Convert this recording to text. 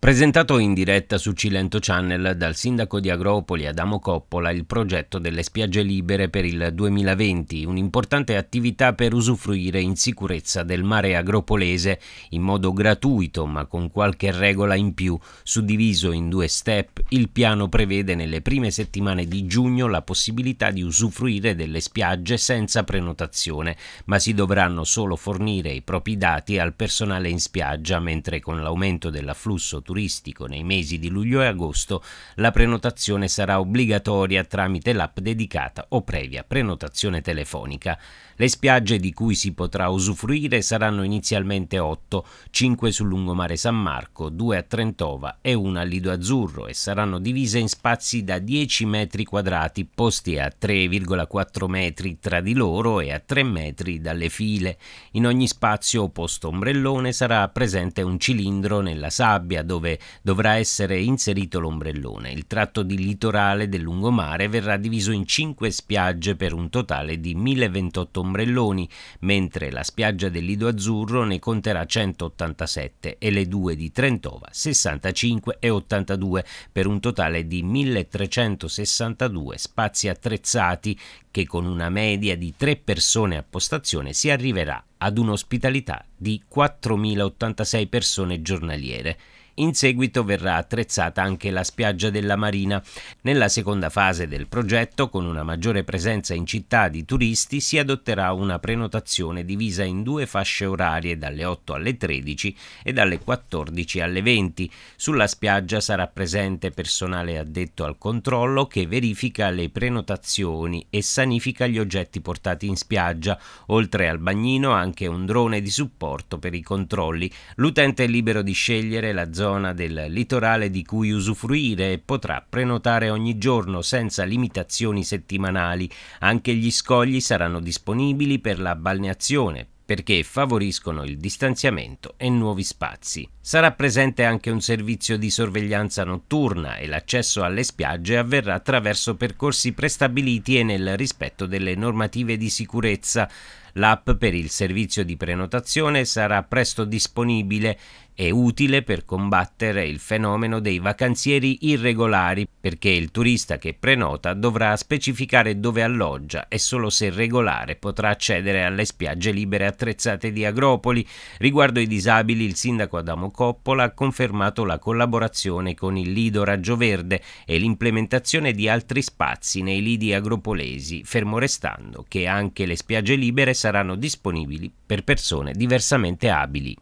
Presentato in diretta su Cilento Channel dal sindaco di Agropoli Adamo Coppola il progetto delle spiagge libere per il 2020, un'importante attività per usufruire in sicurezza del mare agropolese in modo gratuito ma con qualche regola in più. Suddiviso in due step, il piano prevede nelle prime settimane di giugno la possibilità di usufruire delle spiagge senza prenotazione, ma si dovranno solo fornire i propri dati al personale in spiaggia mentre con l'aumento dell'afflusso turistico nei mesi di luglio e agosto, la prenotazione sarà obbligatoria tramite l'app dedicata o previa prenotazione telefonica. Le spiagge di cui si potrà usufruire saranno inizialmente 8, 5 sul lungomare San Marco, 2 a Trentova e 1 a Lido Azzurro e saranno divise in spazi da 10 metri quadrati posti a 3,4 metri tra di loro e a 3 metri dalle file. In ogni spazio posto ombrellone sarà presente un cilindro nella sabbia dove dove dovrà essere inserito l'ombrellone. Il tratto di litorale del lungomare verrà diviso in 5 spiagge per un totale di 1028 ombrelloni, mentre la spiaggia del Lido Azzurro ne conterà 187 e le due di Trentova 65 e 82 per un totale di 1362 spazi attrezzati che con una media di 3 persone a postazione si arriverà ad un'ospitalità di 4.086 persone giornaliere. In seguito verrà attrezzata anche la spiaggia della Marina. Nella seconda fase del progetto, con una maggiore presenza in città di turisti, si adotterà una prenotazione divisa in due fasce orarie dalle 8 alle 13 e dalle 14 alle 20. Sulla spiaggia sarà presente personale addetto al controllo che verifica le prenotazioni e sanifica gli oggetti portati in spiaggia, oltre al bagnino anche anche un drone di supporto per i controlli. L'utente è libero di scegliere la zona del litorale di cui usufruire e potrà prenotare ogni giorno senza limitazioni settimanali. Anche gli scogli saranno disponibili per la balneazione, perché favoriscono il distanziamento e nuovi spazi. Sarà presente anche un servizio di sorveglianza notturna e l'accesso alle spiagge avverrà attraverso percorsi prestabiliti e nel rispetto delle normative di sicurezza. L'app per il servizio di prenotazione sarà presto disponibile è utile per combattere il fenomeno dei vacanzieri irregolari perché il turista che prenota dovrà specificare dove alloggia e solo se regolare potrà accedere alle spiagge libere attrezzate di Agropoli. Riguardo ai disabili il sindaco Adamo Coppola ha confermato la collaborazione con il Lido Raggio Verde e l'implementazione di altri spazi nei lidi agropolesi, fermo restando che anche le spiagge libere saranno disponibili per persone diversamente abili.